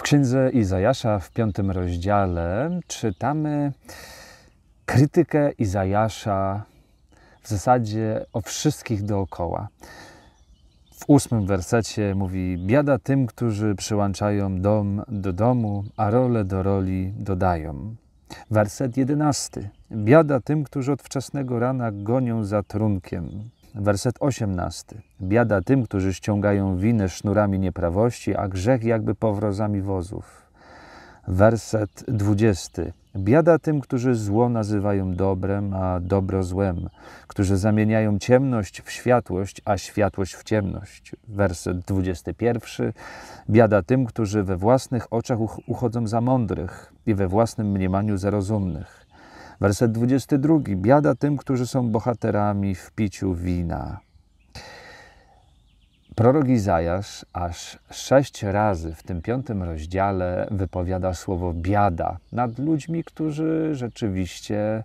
W księdze Izajasza w piątym rozdziale czytamy krytykę Izajasza w zasadzie o wszystkich dookoła. W ósmym wersecie mówi: Biada tym, którzy przyłączają dom do domu, a rolę do roli dodają. Werset jedenasty. Biada tym, którzy od wczesnego rana gonią za trunkiem werset 18. Biada tym, którzy ściągają winę sznurami nieprawości, a grzech jakby powrozami wozów. Werset 20. Biada tym, którzy zło nazywają dobrem, a dobro złem, którzy zamieniają ciemność w światłość, a światłość w ciemność. Werset 21. Biada tym, którzy we własnych oczach uchodzą za mądrych i we własnym mniemaniu za rozumnych. Werset 22. Biada tym, którzy są bohaterami w piciu wina. Prorok Izajasz aż sześć razy w tym piątym rozdziale wypowiada słowo biada nad ludźmi, którzy rzeczywiście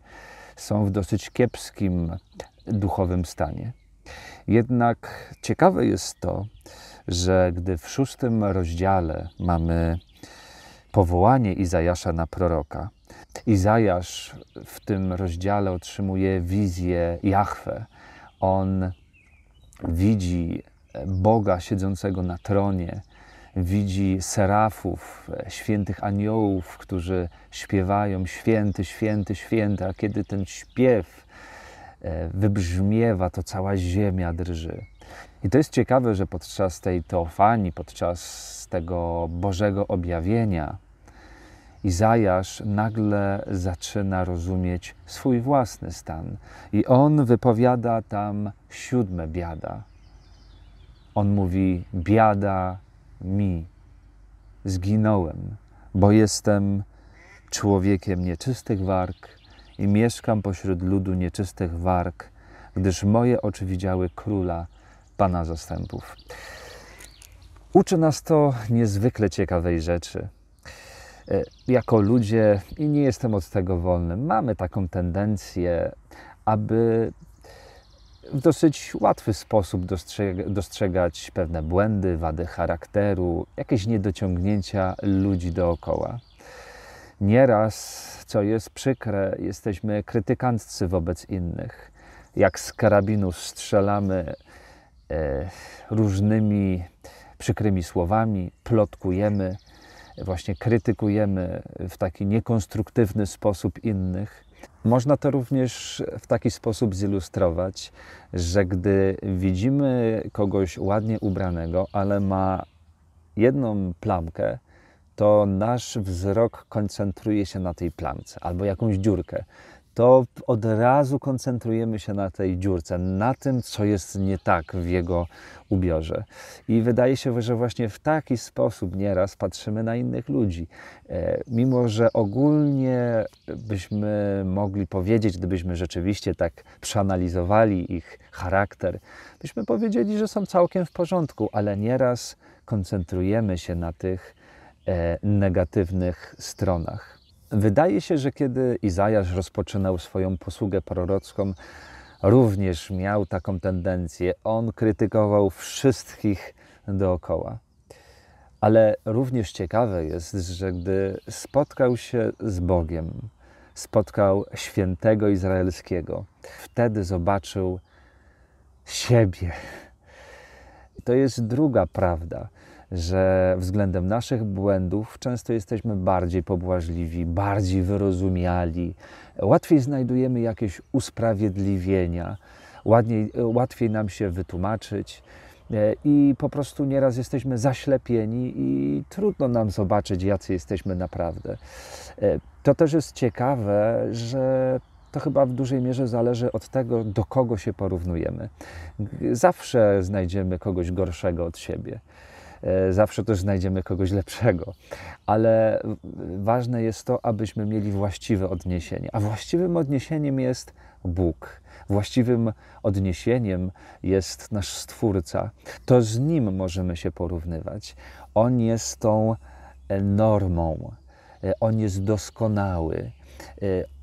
są w dosyć kiepskim duchowym stanie. Jednak ciekawe jest to, że gdy w szóstym rozdziale mamy powołanie Izajasza na proroka, Izajasz w tym rozdziale otrzymuje wizję Jahwe. On widzi Boga siedzącego na tronie, widzi serafów, świętych aniołów, którzy śpiewają święty, święty, święty, a kiedy ten śpiew e, wybrzmiewa, to cała ziemia drży. I to jest ciekawe, że podczas tej teofanii, podczas tego Bożego objawienia, Izajasz nagle zaczyna rozumieć swój własny stan i on wypowiada tam siódme biada. On mówi: Biada mi, zginąłem, bo jestem człowiekiem nieczystych warg i mieszkam pośród ludu nieczystych warg, gdyż moje oczy widziały króla, pana zastępów. Uczy nas to niezwykle ciekawej rzeczy. E, jako ludzie, i nie jestem od tego wolny, mamy taką tendencję, aby w dosyć łatwy sposób dostrzegać pewne błędy, wady charakteru, jakieś niedociągnięcia ludzi dookoła. Nieraz, co jest przykre, jesteśmy krytykanccy wobec innych. Jak z karabinu strzelamy e, różnymi przykrymi słowami, plotkujemy, właśnie krytykujemy w taki niekonstruktywny sposób innych. Można to również w taki sposób zilustrować, że gdy widzimy kogoś ładnie ubranego, ale ma jedną plamkę, to nasz wzrok koncentruje się na tej plamce albo jakąś dziurkę to od razu koncentrujemy się na tej dziurce, na tym, co jest nie tak w jego ubiorze. I wydaje się, że właśnie w taki sposób nieraz patrzymy na innych ludzi. E, mimo, że ogólnie byśmy mogli powiedzieć, gdybyśmy rzeczywiście tak przeanalizowali ich charakter, byśmy powiedzieli, że są całkiem w porządku, ale nieraz koncentrujemy się na tych e, negatywnych stronach. Wydaje się, że kiedy Izajasz rozpoczynał swoją posługę prorocką, również miał taką tendencję. On krytykował wszystkich dookoła. Ale również ciekawe jest, że gdy spotkał się z Bogiem, spotkał świętego Izraelskiego, wtedy zobaczył siebie. To jest druga prawda że względem naszych błędów często jesteśmy bardziej pobłażliwi, bardziej wyrozumiali, łatwiej znajdujemy jakieś usprawiedliwienia, ładniej, łatwiej nam się wytłumaczyć. E, I po prostu nieraz jesteśmy zaślepieni i trudno nam zobaczyć, jacy jesteśmy naprawdę. E, to też jest ciekawe, że to chyba w dużej mierze zależy od tego, do kogo się porównujemy. Zawsze znajdziemy kogoś gorszego od siebie. E, zawsze też znajdziemy kogoś lepszego. Ale ważne jest to, abyśmy mieli właściwe odniesienie. A właściwym odniesieniem jest Bóg. Właściwym odniesieniem jest nasz Stwórca. To z Nim możemy się porównywać. On jest tą e, normą. E, on jest doskonały.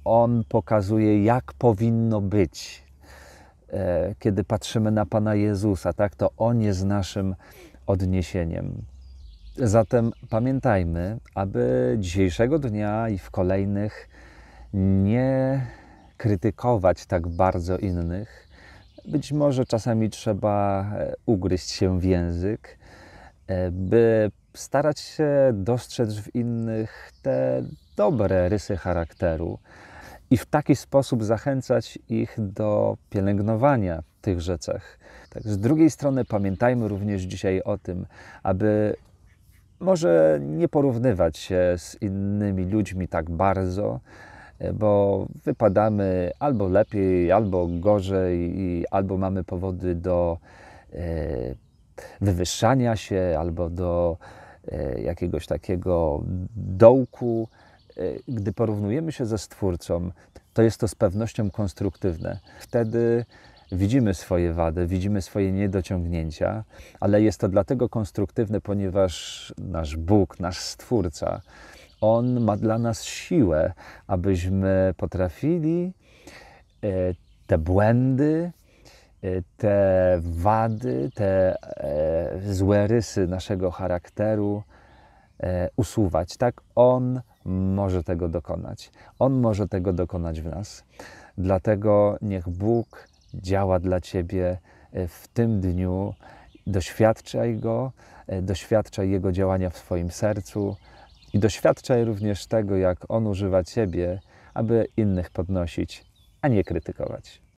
On pokazuje, jak powinno być. Kiedy patrzymy na Pana Jezusa, tak, to On jest naszym odniesieniem. Zatem pamiętajmy, aby dzisiejszego dnia i w kolejnych nie krytykować tak bardzo innych. Być może czasami trzeba e, ugryźć się w język, e, by starać się dostrzec w innych te dobre rysy charakteru, i w taki sposób zachęcać ich do pielęgnowania tychże cech. Tak, z drugiej strony pamiętajmy również dzisiaj o tym, aby może nie porównywać się z innymi ludźmi tak bardzo, e, bo wypadamy albo lepiej, albo gorzej, i albo mamy powody do e, wywyższania się, albo do e, jakiegoś takiego dołku. Y, gdy porównujemy się ze Stwórcą, to jest to z pewnością konstruktywne. Wtedy widzimy swoje wady, widzimy swoje niedociągnięcia, ale jest to dlatego konstruktywne, ponieważ nasz Bóg, nasz Stwórca, On ma dla nas siłę, abyśmy potrafili y, te błędy, y, te wady, te e, złe rysy naszego charakteru, E, usuwać. Tak, On może tego dokonać. On może tego dokonać w nas. Dlatego niech Bóg działa dla Ciebie e, w tym dniu. Doświadczaj Go, e, doświadczaj Jego działania w swoim sercu i doświadczaj również tego, jak On używa Ciebie, aby innych podnosić, a nie krytykować.